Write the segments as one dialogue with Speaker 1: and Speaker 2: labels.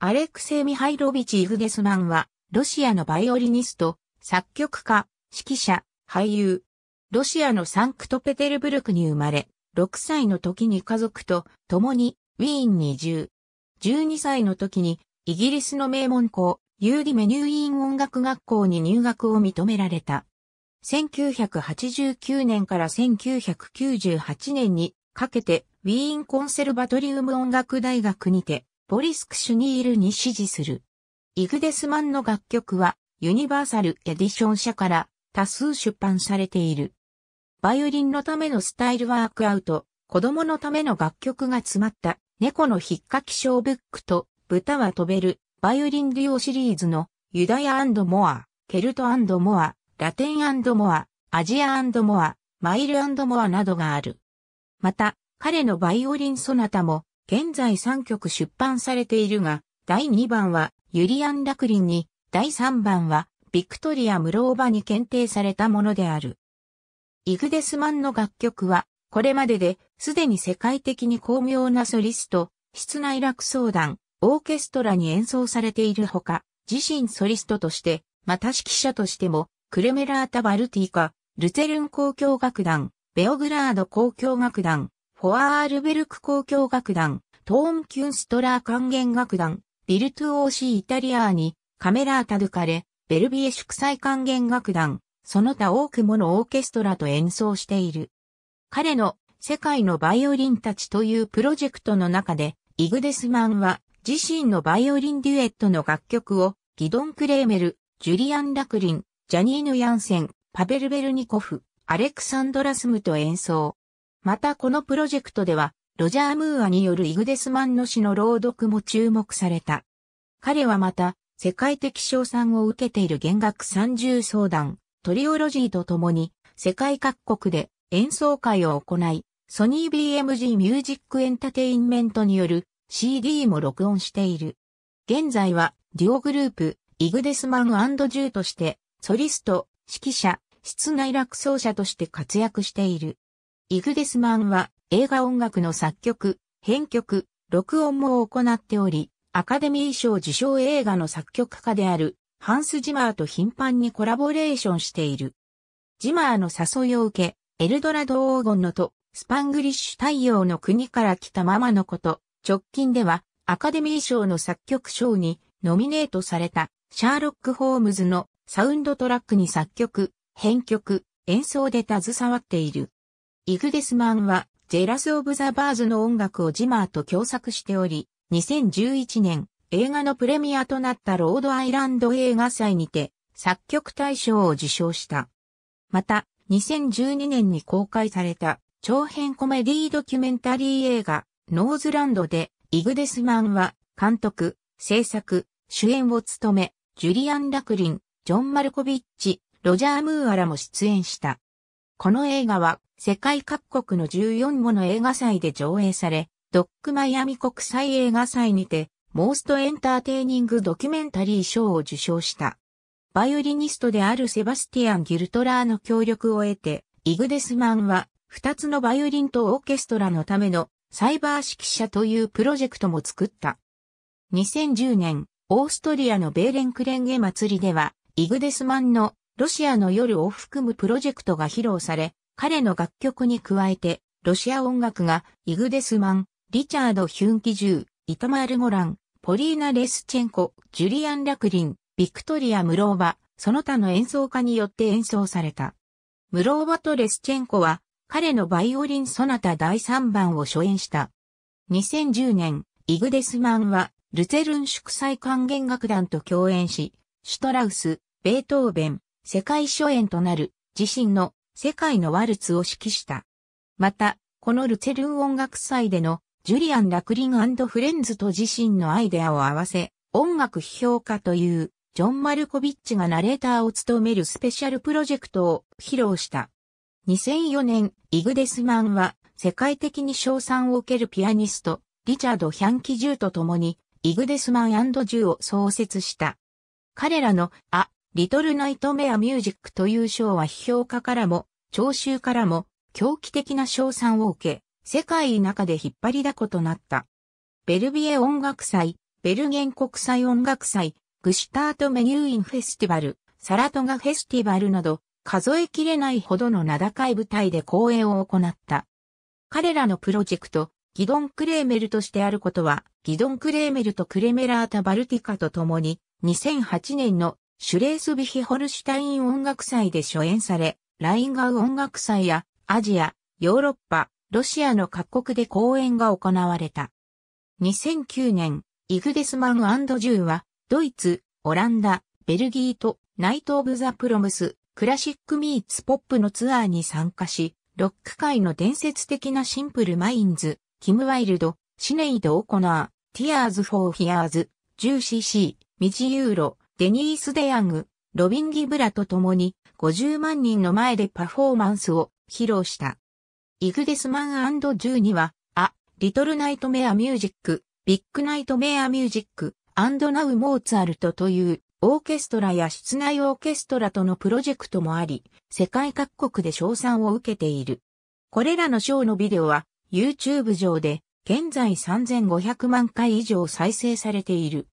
Speaker 1: アレクセイ・ミハイロビチ・イグデスマンは、ロシアのバイオリニスト、作曲家、指揮者、俳優。ロシアのサンクトペテルブルクに生まれ、6歳の時に家族と共にウィーンに移住。12歳の時にイギリスの名門校、ユーディメニューイン音楽学校に入学を認められた。1989年から1998年にかけてウィーンコンセルバトリウム音楽大学にてボリスク・シュニールに支持する。イグデスマンの楽曲はユニバーサル・エディション社から多数出版されている。バイオリンのためのスタイルワークアウト、子供のための楽曲が詰まった猫の引っかき小ブックと豚は飛べるバイオリンデュオシリーズのユダヤモア、ケルトモア、ラテンモア、アジアモア、マイルモアなどがある。また、彼のバイオリンソナタも現在3曲出版されているが、第2番はユリアン・ラクリンに、第3番はビクトリア・ムローバに検定されたものである。イグデスマンの楽曲は、これまでですでに世界的に巧妙なソリスト、室内楽相談、オーケストラに演奏されているほか、自身ソリストとして、また指揮者としても、クレメラータ・バルティカ、ルツェルン交響楽団、ベオグラード交響楽団、フォアールベルク交響楽団、トーンキュンストラー管弦楽団、ビルトゥオーシーイタリアーニ、カメラータドゥカレ、ベルビエ祝祭管弦楽団、その他多くものオーケストラと演奏している。彼の世界のバイオリンたちというプロジェクトの中で、イグデスマンは自身のバイオリンデュエットの楽曲をギドン・クレーメル、ジュリアン・ラクリン、ジャニーヌ・ヤンセン、パベル・ベルニコフ、アレクサンドラスムと演奏。またこのプロジェクトでは、ロジャー・ムーアによるイグデスマンの詩の朗読も注目された。彼はまた、世界的賞賛を受けている弦楽三重相談、トリオロジーとともに、世界各国で演奏会を行い、ソニー BMG ミュージックエンタテインメントによる CD も録音している。現在は、デュオグループ、イグデスマンジューとして、ソリスト、指揮者、室内楽奏者として活躍している。イグデスマンは映画音楽の作曲、編曲、録音も行っており、アカデミー賞受賞映画の作曲家であるハンス・ジマーと頻繁にコラボレーションしている。ジマーの誘いを受け、エルドラド黄金のと、スパングリッシュ太陽の国から来たままのこと、直近ではアカデミー賞の作曲賞にノミネートされたシャーロック・ホームズのサウンドトラックに作曲、編曲、演奏で携わっている。イグデスマンは、ジェラス・オブ・ザ・バーズの音楽をジマーと共作しており、2011年、映画のプレミアとなったロードアイランド映画祭にて、作曲大賞を受賞した。また、2012年に公開された、長編コメディドキュメンタリー映画、ノーズランドで、イグデスマンは、監督、制作、主演を務め、ジュリアン・ラクリン、ジョン・マルコビッチ、ロジャー・ムーアらも出演した。この映画は世界各国の14もの映画祭で上映され、ドックマイアミ国際映画祭にて、モーストエンターテイニングドキュメンタリー賞を受賞した。バイオリニストであるセバスティアン・ギルトラーの協力を得て、イグデスマンは、二つのバイオリンとオーケストラのためのサイバー指揮者というプロジェクトも作った。2010年、オーストリアのベーレンクレンゲ祭りでは、イグデスマンのロシアの夜を含むプロジェクトが披露され、彼の楽曲に加えて、ロシア音楽が、イグデスマン、リチャード・ヒュンキジュー、イタマール・ゴラン、ポリーナ・レスチェンコ、ジュリアン・ラクリン、ビクトリア・ムローバ、その他の演奏家によって演奏された。ムローバとレスチェンコは、彼のバイオリン・ソナタ第3番を初演した。2010年、イグデスマンは、ルゼルン祝祭管弦楽団と共演し、シュトラウス、ベートーベン、世界初演となる、自身の世界のワルツを指揮した。また、このルツェルン音楽祭でのジュリアン・ラクリンフレンズと自身のアイデアを合わせ、音楽批評家というジョン・マルコビッチがナレーターを務めるスペシャルプロジェクトを披露した。2004年、イグデスマンは世界的に賞賛を受けるピアニスト、リチャード・ヒャンキ・ジューと共に、イグデスマンジューを創設した。彼らのアリトルナイトメアミュージックという賞は批評家からも、聴衆からも、狂気的な賞賛を受け、世界中で引っ張りだことなった。ベルビエ音楽祭、ベルゲン国際音楽祭、グシュタートメニューインフェスティバル、サラトガフェスティバルなど、数えきれないほどの名高い舞台で公演を行った。彼らのプロジェクト、ギドン・クレーメルとしてあることは、ギドン・クレーメルとクレメラータ・バルティカと共に、2008年のシュレースビヒホルシュタイン音楽祭で初演され、ラインガウ音楽祭やアジア、ヨーロッパ、ロシアの各国で公演が行われた。2009年、イグデスマンジューは、ドイツ、オランダ、ベルギーと、ナイト・オブ・ザ・プロムス、クラシック・ミーツ・ポップのツアーに参加し、ロック界の伝説的なシンプル・マインズ、キム・ワイルド、シネイド・オコナー、ティアーズ・フォー・ヒアーズ、ジューシー・シー、ミジ・ユーロ、デニース・デヤング、ロビン・ギブラと共に50万人の前でパフォーマンスを披露した。イグデスマンジューには、ア、リトル・ナイト・メア・ミュージック、ビッグ・ナイト・メア・ミュージック、アンド・ナウ・モーツァルトというオーケストラや室内オーケストラとのプロジェクトもあり、世界各国で賞賛を受けている。これらのショーのビデオは YouTube 上で現在3500万回以上再生されている。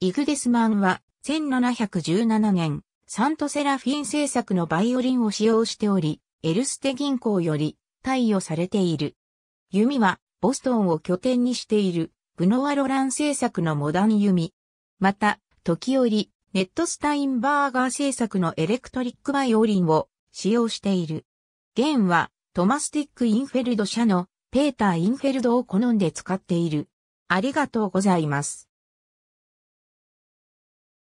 Speaker 1: イグデスマンは1717年、サントセラフィン製作のバイオリンを使用しており、エルステ銀行より貸与されている。弓はボストンを拠点にしているブノワ・ロラン製作のモダン弓。また、時折、ネット・スタインバーガー製作のエレクトリックバイオリンを使用している。弦はトマスティック・インフェルド社のペーター・インフェルドを好んで使っている。ありがとうございます。